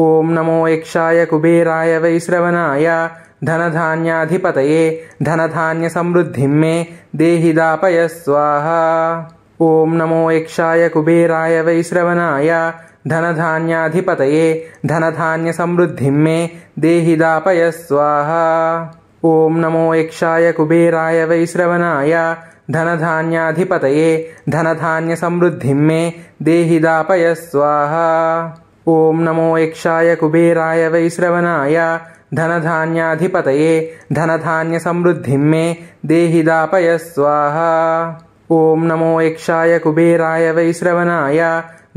ॐ नमो यक्षाय कुबेराय वैश्रवणाय धनधान्याधिपतये धनधान्यसमृद्धिं मे देहिदापयस्वाहा ॐ नमो यक्षाय कुबेराय वैश्रवणाय धनधान्याधिपतये धनधान्यसमृद्धिं मे देहिदापयस्वाहा ॐ नमो यक्षाय कुबेराय वैश्रवणाय धनधान्याधिपतये धनधान्यसमृद्धिं मे देहिदापयस्वाहा ॐ नमो यक्षाय कुबेराय वैश्रवणाय धनधान्याधिपतये धनधान्यसमृद्धिं मे देहिदापयस्वाहा ॐ नमो यक्षाय कुबेराय वैश्रवणाय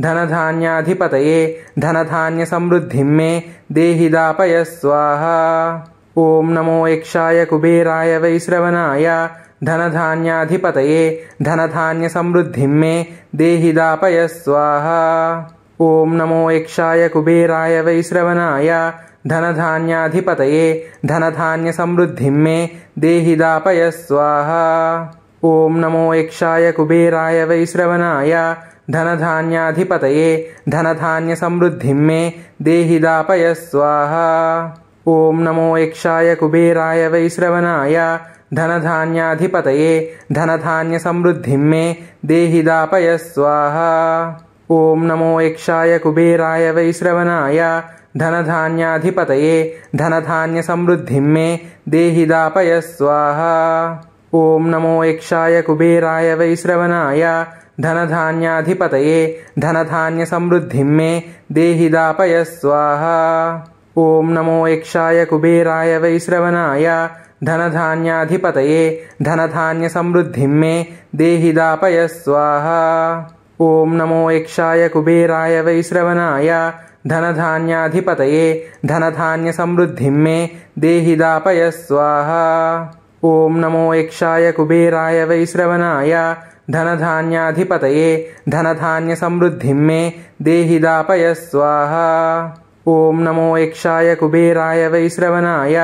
धनधान्याधिपतये धनधान्यसमृद्धिं मे देहिदापयस्वाहा ॐ नमो यक्षाय कुबेराय वैश्रवणाय धनधान्याधिपतये धनधान्यसमृद्धिं मे देहिदापयस्वाहा ॐ नमो यक्षाय कुबेराय वैश्रवणाय धनधान्याधिपतये धनधान्यसमृद्धिं मे स्वाहा ॐ नमो यक्षाय कुबेराय वैश्रवणाय धनधान्याधिपतये धनधान्यसमृद्धिं मे स्वाहा ॐ नमो यक्षाय कुबेराय वैश्रवणाय धनधान्याधिपतये धनधान्यसमृद्धिं मे स्वाहा ॐ नमो यक्षाय कुबेराय वैश्रवणाय धनधान्याधिपतये धनधान्यसमृद्धिं मे देहिदापयस्वाहा ॐ नमो यक्षाय कुबेराय वैश्रवणाय धनधान्याधिपतये धनधान्यसमृद्धिं मे देहिदापयस्वाहा ॐ नमो यक्षाय कुबेराय वैश्रवणाय धनधान्याधिपतये धनधान्यसमृद्धिं मे देहिदापय स्वाहा ॐ नमो यक्षाय कुबेराय वैश्रवणाय धनधान्याधिपतये धनधान्यसमृद्धिं मे स्वाहा ॐ नमो यक्षाय कुबेराय वैश्रवणाय धनधान्याधिपतये धनधान्यसमृद्धिं मे स्वाहा ॐ नमो यक्षाय कुबेराय वैश्रवणाय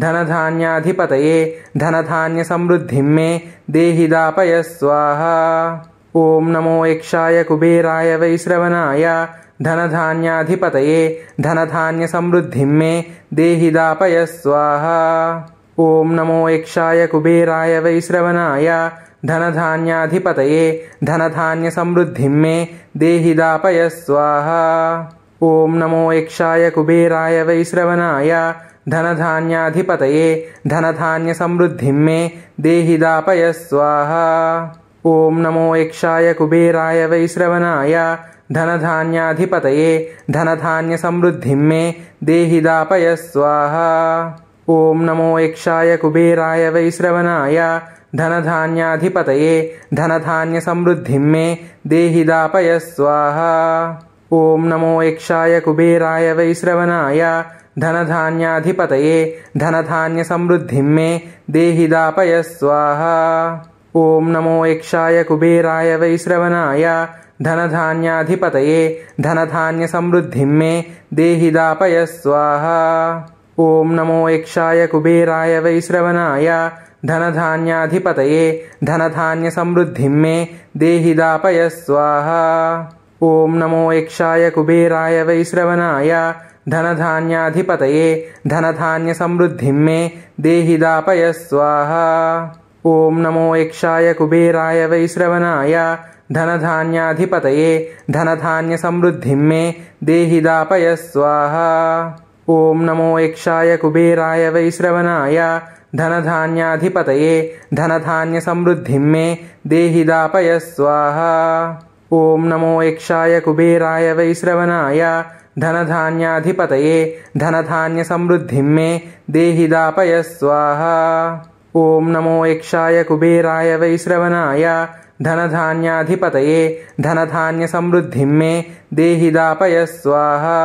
धनधान्याधिपतये धनधान्यसमृद्धिं मे देहिदापय स्वाहा ॐ नमो यक्षाय कुबेराय वैश्रवणाय धनधान्याधिपतये धनधान्यसमृद्धिं मे देहिदापय स्वाहा ॐ नमो यक्षाय कुबेराय वैश्रवणाय धनधान्याधिपतये धनधान्यसमृद्धिं मे स्वाहा ॐ नमो यक्षाय कुबेराय वैश्रवणाय धनधान्याधिपतये धनधान्यसमृद्धिं मे देहिदापय स्वाहा ॐ नमो यक्षाय कुबेराय वैश्रवणाय धनधान्याधिपतये धनधान्यसमृद्धिं मे देहिदापय स्वाहा ॐ नमो यक्षाय कुबेराय वैश्रवणाय धनधान्याधिपतये धनधान्यसमृद्धिं मे स्वाहा ॐ नमो यक्षाय कुबेराय वैश्रवणाय धनधान्याधिपतये धनधान्यसमृद्धिं मे देहिदापय स्वाहा ॐ नमो यक्षाय कुबेराय वैश्रवणाय धनधान्याधिपतये धनधान्यसमृद्धिं मे स्वाहा ॐ नमो यक्षाय कुबेराय वैश्रवणाय धनधान्याधिपतये धनधान्यसमृद्धिं मे स्वाहा ॐ नमो यक्षाय कुबेराय वैश्रवणाय धनधान्याधिपतये धनधान्यसमृद्धिं मे देहिदापय स्वाहा ॐ नमो यक्षाय कुबेराय वैश्रवणाय धनधान्याधिपतये धनधान्यसमृद्धिं मे देहिदापयस्वाहा ॐ नमो यक्षाय कुबेराय वैश्रवणाय धनधान्याधिपतये धनधान्यसमृद्धिं मे देहिदापयस्वाहा ॐ नमो यक्षाय कुबेराय वैश्रवणाय धनधान्याधिपतये धनधान्यसमृद्धिं मे देहिदापयस्वाहा ॐ नमो यक्षाय कुबेराय वैश्रवणाय धनधान्याधिपतये धनधान्यसंवृद्धिं मे स्वाहा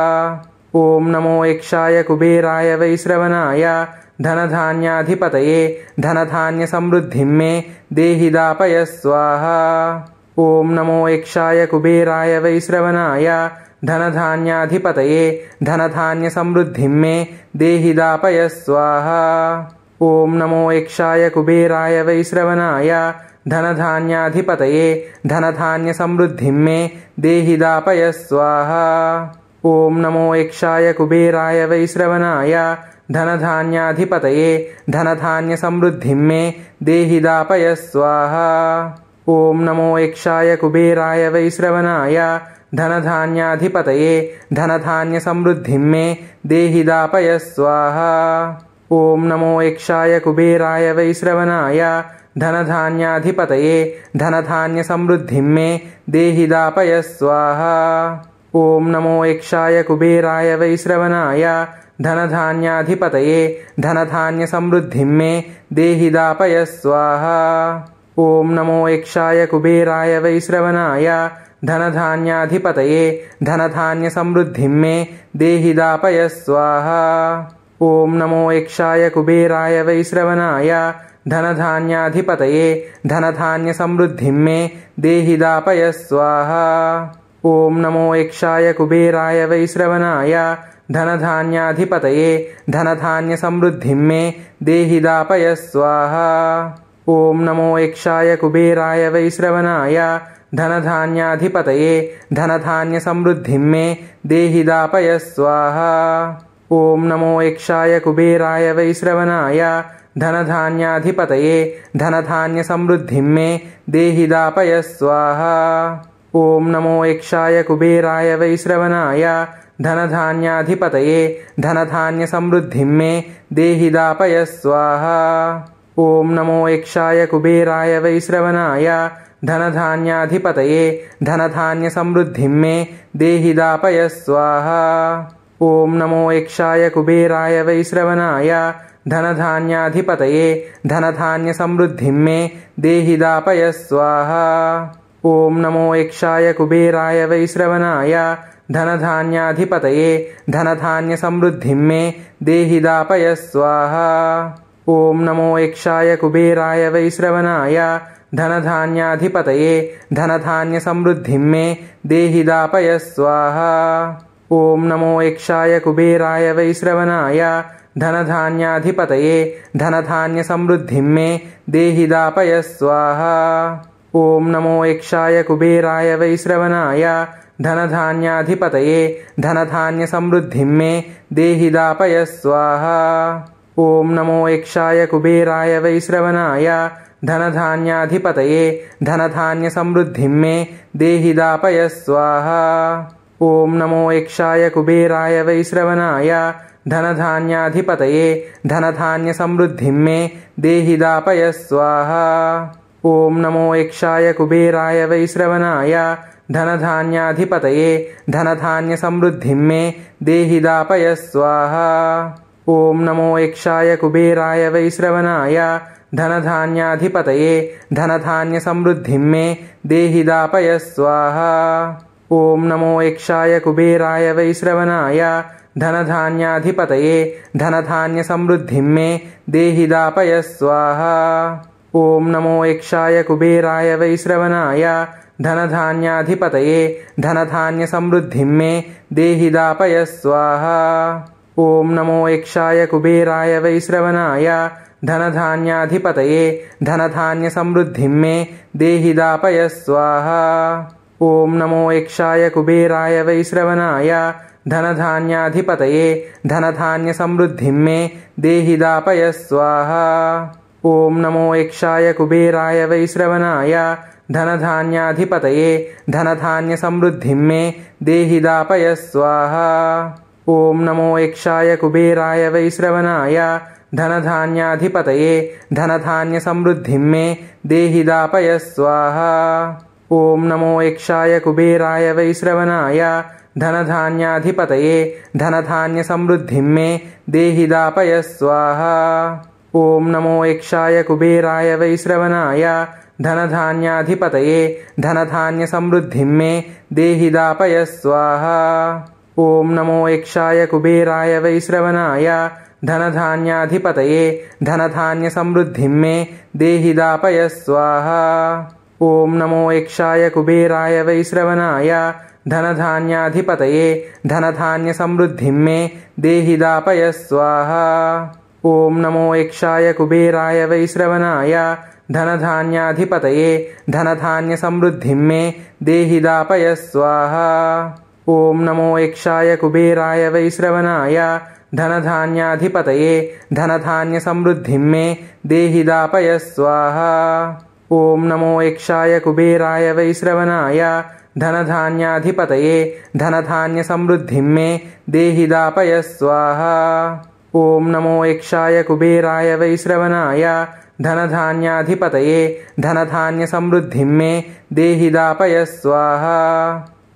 ॐ नमो यक्षाय कुबेराय वैश्रवणाय धनधान्याधिपतये धनधान्यसमृद्धिं मे स्वाहा ॐ नमो यक्षाय कुबेराय वैश्रवणाय धनधान्याधिपतये धनधान्यसमृद्धिं मे स्वाहा ॐ नमो यक्षाय कुबेराय वैश्रवणाय धनधान्याधिपतये धनधान्यसमृद्धिं मे देहिदापय स्वाहा ॐ नमो यक्षाय कुबेराय वैश्रवणाय धनधान्याधिपतये धनधान्यसमृद्धिं मे स्वाहा ॐ नमो यक्षाय कुबेराय वैश्रवणाय धनधान्याधिपतये धनधान्यसमृद्धिं मे देहिदापय स्वाहा ॐ नमो यक्षाय कुबेराय वैश्रवणाय धनधान्याधिपतये धनधान्यसमृद्धिं मे स्वाहा ॐ नमो यक्षाय कुबेराय वैश्रवणाय धनधान्याधिपतये धनधान्यसमृद्धिं मे स्वाहा ॐ नमो यक्षाय कुबेराय वैश्रवणाय धनधान्याधिपतये धनधान्यसमृद्धिं मे स्वाहा ॐ नमो यक्षाय कुबेराय वैश्रवणाय धनधान्याधिपतये धनधान्यसमृद्धिं मे देहिदापय स्वाहा ॐ नमो यक्षाय कुबेराय वैश्रवणाय धनधान्याधिपतये धनधान्यसमृद्धिं मे स्वाहा ॐ नमो यक्षाय कुबेराय वैश्रवणाय धनधान्याधिपतये धनधान्यसमृद्धिं मे देहिदापय स्वाहा ॐ नमो यक्षाय कुबेराय वैश्रवणाय धनधान्याधिपतये धनधान्यसमृद्धिं मे देहिदापय स्वाहा ॐ नमो यक्षाय कुबेराय वैश्रवणाय धनधान्याधिपतये धनधान्यसमृद्धिं मे स्वाहा ॐ नमो यक्षाय कुबेराय वैश्रवणाय धनधान्याधिपतये धनधान्यसमृद्धिं मे देहिदापय स्वाहा ॐ नमो यक्षाय कुबेराय वैश्रवणाय धनधान्याधिपतये धनधान्यसमृद्धिं मे स्वाहा ॐ नमो यक्षाय कुबेराय वैश्रवणाय धनधान्याधिपतये धनधान्यसमृद्धिं मे स्वाहा ॐ नमो यक्षाय कुबेराय वैश्रवणाय धनधान्याधिपतये धनधान्यसमृद्धिं मे देहिदापय स्वाहा ॐ नमो यक्षाय कुबेराय वैश्रवणाय धनधान्याधिपतये धनधान्यसमृद्धिं मे देहिदापय स्वाहा ॐ नमो यक्षाय कुबेराय वैश्रवणाय धनधान्याधिपतये धनधान्यसमृद्धिं मे स्वाहा ॐ नमो यक्षाय कुबेराय वैश्रवणाय धनधान्याधिपतये धनधान्यसमृद्धिं मे देहिदापय स्वाहा ॐ नमो यक्षाय कुबेराय वैश्रवणाय धनधान्याधिपतये धनधान्यसमृद्धिं मे देहिदापयस्वाहा ॐ नमो यक्षाय कुबेराय वैश्रवणाय धनधान्याधिपतये धनधान्यसमृद्धिं मे देहिदापयस्वाहा ॐ नमो यक्षाय कुबेराय वैश्रवणाय धनधान्याधिपतये धनधान्यसमृद्धिं मे देहिदापयस्वाहा ॐ नमो यक्षाय कुबेराय वैश्रवणाय धनधान्याधिपतये धनधान्यसमृद्धिं मे स्वाहा ॐ नमो यक्षाय कुबेराय वैश्रवणाय धनधान्याधिपतये धनधान्यसमृद्धिं मे स्वाहा ॐ नमो यक्षाय कुबेराय वैश्रवणाय धनधान्याधिपतये धनधान्यसमृद्धिं मे स्वाहा ॐ नमो यक्षाय कुबेराय वैश्रवणाय धनधान्याधिपतये धनधान्यसमृद्धिं मे स्वाहा ॐ नमो यक्षाय कुबेराय वैश्रवणाय धनधान्याधिपतये धनधान्यसमृद्धिं मे स्वाहा ॐ नमो यक्षाय कुबेराय वैश्रवणाय धनधान्याधिपतये धनधान्यसमृद्धिं मे स्वाहा ॐ नमो यक्षाय कुबेराय वैश्रवणाय धनधान्याधिपतये धनधान्यसमृद्धिं मे देहिदापय स्वाहा ॐ नमो यक्षाय कुबेराय वैश्रवणाय धनधान्याधिपतये धनधान्यसमृद्धिं मे स्वाहा ॐ नमो यक्षाय कुबेराय वैश्रवणाय धनधान्याधिपतये धनधान्यसमृद्धिं मे देहिदापय स्वाहा ॐ नमो यक्षाय कुबेराय वैश्रवणाय धनधान्याधिपतये धनधान्यसमृद्धिं मे देहिदापय स्वाहा ॐ नमो यक्षाय कुबेराय वैश्रवणाय धनधान्याधिपतये धनधान्यसमृद्धिं मे स्वाहा ॐ नमो यक्षाय कुबेराय वैश्रवणाय धनधान्याधिपतये धनधान्यसमृद्धिं मे देहिदापय स्वाहा ॐ नमो यक्षाय कुबेराय वैश्रवणाय धनधान्याधिपतये धनधान्यसमृद्धिं मे देहिदापय स्वाहा ॐ नमो यक्षाय कुबेराय वैश्रवणाय धनधान्याधिपतये धनधान्यसमृद्धिं मे स्वाहा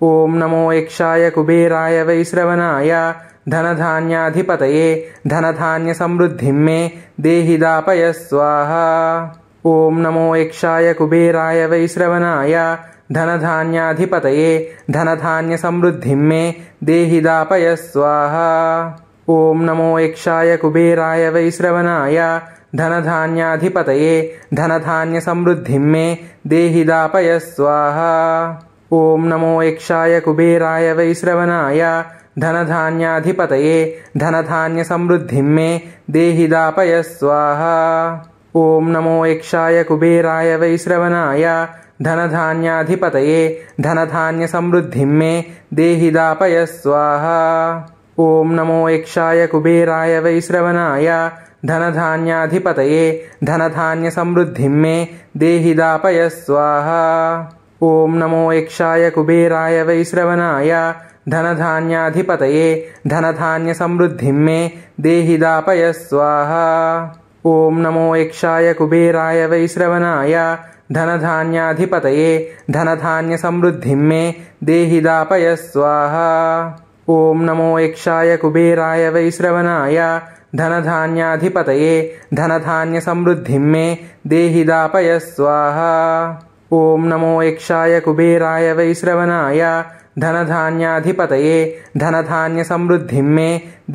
ॐ नमो यक्षाय कुबेराय वैश्रवणाय धनधान्याधिपतये धनधान्यसमृद्धिं मे देहिदापय स्वाहा ॐ नमो यक्षाय कुबेराय वैश्रवणाय धनधान्याधिपतये धनधान्यसमृद्धिं मे देहिदापय स्वाहा ॐ नमो यक्षाय कुबेराय वैश्रवणाय धनधान्याधिपतये धनधान्यसमृद्धिं मे स्वाहा ॐ नमो यक्षाय कुबेराय वैश्रवणाय धनधान्याधिपतये धनधान्यसमृद्धिं मे देहिदापय स्वाहा ॐ नमो यक्षाय कुबेराय वैश्रवणाय धनधान्याधिपतये धनधान्यसमृद्धिं मे देहिदापयस्वाहा ॐ नमो यक्षाय कुबेराय वैश्रवणाय धनधान्याधिपतये धनधान्यसमृद्धिं मे देहिदापयस्वाहा ॐ नमो यक्षाय कुबेराय वैश्रवणाय धनधान्याधिपतये धनधान्यसमृद्धिं मे देहिदापयस्वाहा ॐ नमो यक्षाय कुबेराय वैश्रवणाय धनधान्याधिपतये धनधान्यसमृद्धिं मे देहिदापयस्वाहा ॐ नमो यक्षाय कुबेराय वैश्रवणाय धनधान्याधिपतये धनधान्यसमृद्धिं मे देहिदापयस्वाहा ॐ नमो यक्षाय कुबेराय वैश्रवणाय धनधान्याधिपतये धनधान्यसमृद्धिं मे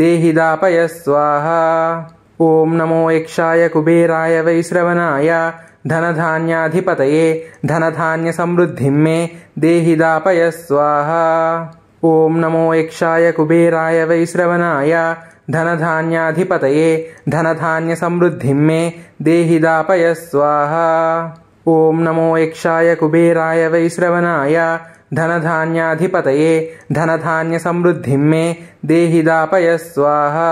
देहिदापयस्वाहा ॐ नमो यक्षाय कुबेराय वैश्रवणाय धनधान्याधिपतये धनधान्यसंवृद्धिं मे देहिदापयस्वाहा ॐ नमो यक्षाय कुबेराय वैश्रवणाय धनधान्याधिपतये धनधान्यसमृद्धिं मे देहिदापयस्वाहा ॐ नमो यक्षाय कुबेराय वैश्रवणाय धनधान्याधिपतये धनधान्यसमृद्धिं मे देहिदापयस्वाहा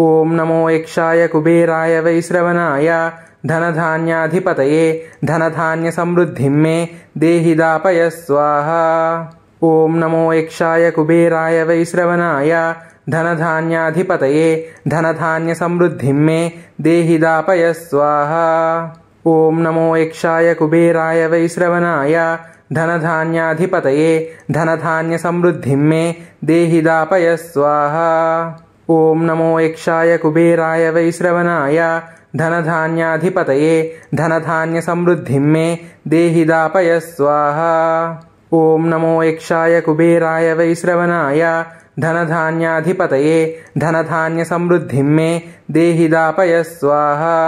ॐ नमो यक्षाय कुबेराय वैश्रवणाय धनधान्याधिपतये धनधान्यसमृद्धिं मे देहिदापय स्वाहा ॐ नमो यक्षाय कुबेराय वैश्रवणाय धनधान्याधिपतये धनधान्यसमृद्धिं मे स्वाहा ॐ नमो यक्षाय कुबेराय वैश्रवणाय धनधान्याधिपतये धनधान्यसमृद्धिं मे देहिदापय स्वाहा ॐ नमो यक्षाय कुबेराय वैश्रवणाय धनधान्याधिपतये धनधान्यसमृद्धिं मे देहिदापय स्वाहा ॐ नमो यक्षाय कुबेराय वैश्रवणाय धनधान्याधिपतये धनधान्यसमृद्धिं मे स्वाहा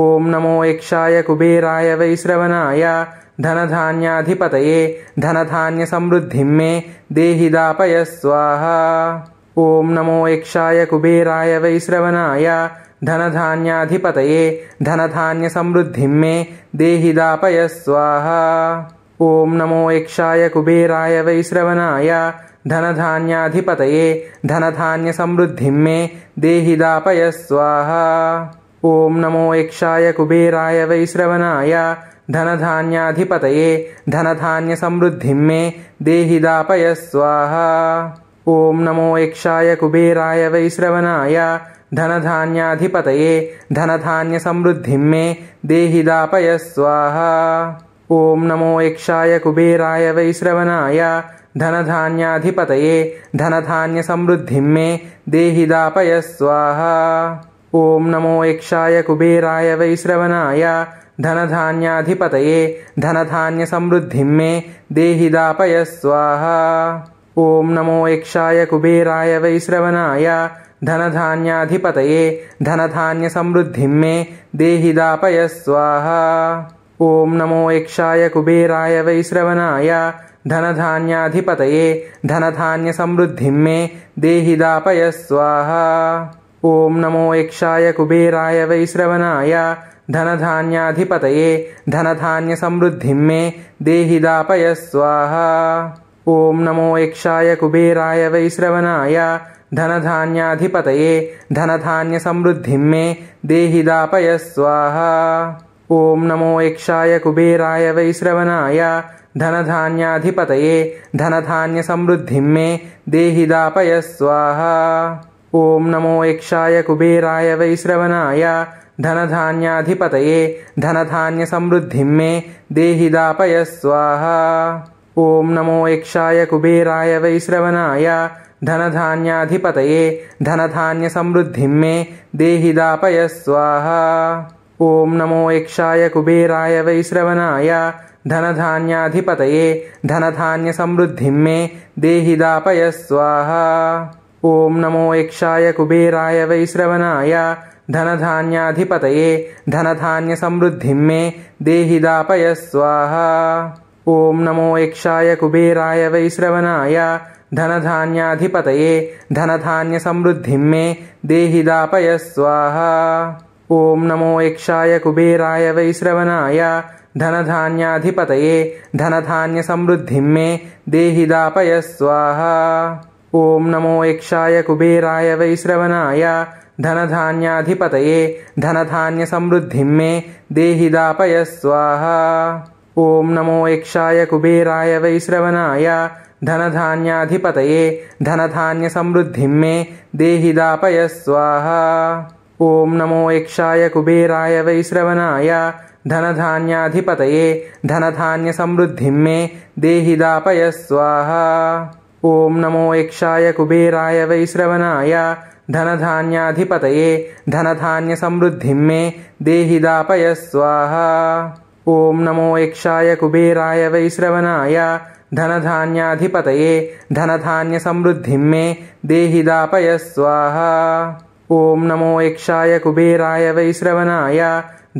ॐ नमो यक्षाय कुबेराय वैश्रवणाय धनधान्याधिपतये धनधान्यसमृद्धिं मे देहिदापय स्वाहा ॐ नमो यक्षाय कुबेराय वैश्रवणाय धनधान्याधिपतये धनधान्यसमृद्धिं मे स्वाहा ॐ नमो यक्षाय कुबेराय वैश्रवणाय धनधान्याधिपतये धनधान्यसमृद्धिं मे स्वाहा ॐ नमो यक्षाय कुबेराय वैश्रवणाय धनधान्याधिपतये धनधान्यसमृद्धिं मे देहिदापय स्वाहा ॐ नमो यक्षाय कुबेराय वैश्रवणाय धनधान्याधिपतये धनधान्यसमृद्धिं मे देहिदापय स्वाहा ॐ नमो यक्षाय कुबेराय वैश्रवणाय धनधान्याधिपतये धनधान्यसमृद्धिं मे स्वाहा ॐ नमो यक्षाय कुबेराय वैश्रवणाय धनधान्याधिपतये धनधान्यसमृद्धिं मे देहिदापय स्वाहा ॐ नमो यक्षाय कुबेराय वैश्रवणाय धनधान्याधिपतये धनधान्यसमृद्धिं मे देहिदापय स्वाहा ॐ नमो यक्षाय कुबेराय वैश्रवणाय धनधान्याधिपतये धनधान्यसमृद्धिं मे स्वाहा ॐ नमो यक्षाय कुबेराय वैश्रवणाय धनधान्याधिपतये धनधान्यसमृद्धिं मे देहिदापय स्वाहा ॐ नमो यक्षाय कुबेराय वैश्रवणाय धनधान्याधिपतये धनधान्यसमृद्धिं मे स्वाहा ॐ नमो यक्षाय कुबेराय वैश्रवणाय धनधान्याधिपतये धनधान्यसमृद्धिं मे स्वाहा ॐ नमो यक्षाय कुबेराय वैश्रवणाय धनधान्याधिपतये धनधान्यसमृद्धिं मे स्वाहा ॐ नमो यक्षाय कुबेराय वैश्रवणाय धनधान्याधिपतये धनधान्यसमृद्धिं मे स्वाहा ॐ नमो यक्षाय कुबेराय वैश्रवणाय धनधान्याधिपतये धनधान्यसमृद्धिं मे स्वाहा ॐ नमो यक्षाय कुबेराय वैश्रवणाय धनधान्याधिपतये धनधान्यसमृद्धिं मे स्वाहा ॐ नमो यक्षाय कुबेराय वैश्रवणाय धनधान्याधिपतये धनधान्यसमृद्धिं मे स्वाहा ॐ नमो यक्षाय कुबेराय वैश्रवणाय धनधान्याधिपतये धनधान्यसमृद्धिं मे स्वाहा ॐ नमो यक्षाय कुबेराय वैश्रवणाय धनधान्याधिपतये धनधान्यसमृद्धिं मे स्वाहा ॐ नमो यक्षाय कुबेराय वैश्रवणाय धनधान्याधिपतये धनधान्यसमृद्धिं मे देहिदापय स्वाहा ॐ नमो यक्षाय कुबेराय वैश्रवणाय धनधान्याधिपतये धनधान्यसमृद्धिं मे स्वाहा ॐ नमो यक्षाय कुबेराय वैश्रवणाय धनधान्याधिपतये धनधान्यसमृद्धिं मे देहिदापय स्वाहा ॐ नमो यक्षाय कुबेराय वैश्रवणाय धनधान्याधिपतये धनधान्यसमृद्धिं मे देहिदापय स्वाहा ॐ नमो यक्षाय कुबेराय वैश्रवणाय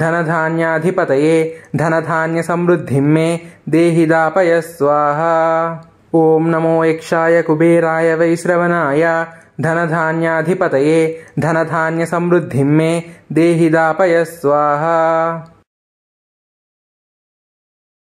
धनधान्याधिपतये धनधान्यसमृद्धिं मे स्वाहा ॐ नमो यक्षाय कुबेराय वैश्रवणाय धनधान्याधिपतये धनधान्यसमृद्धिं मे देहिदापय स्वाहा